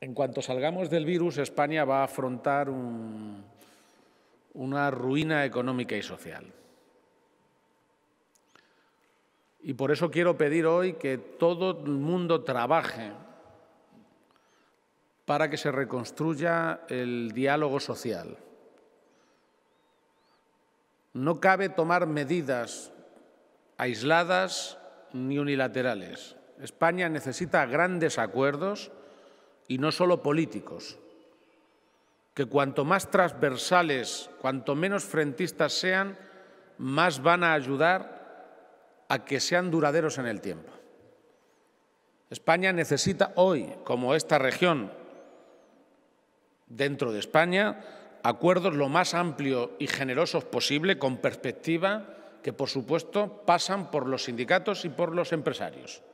En cuanto salgamos del virus, España va a afrontar una ruina económica y social. Y por eso quiero pedir hoy que todo el mundo trabaje para que se reconstruya el diálogo social. No cabe tomar medidas aisladas ni unilaterales. España necesita grandes acuerdos y no solo políticos, que cuanto más transversales, cuanto menos frentistas sean, más van a ayudar a que sean duraderos en el tiempo. España necesita hoy, como esta región dentro de España, acuerdos lo más amplios y generosos posible, con perspectiva, que por supuesto pasan por los sindicatos y por los empresarios.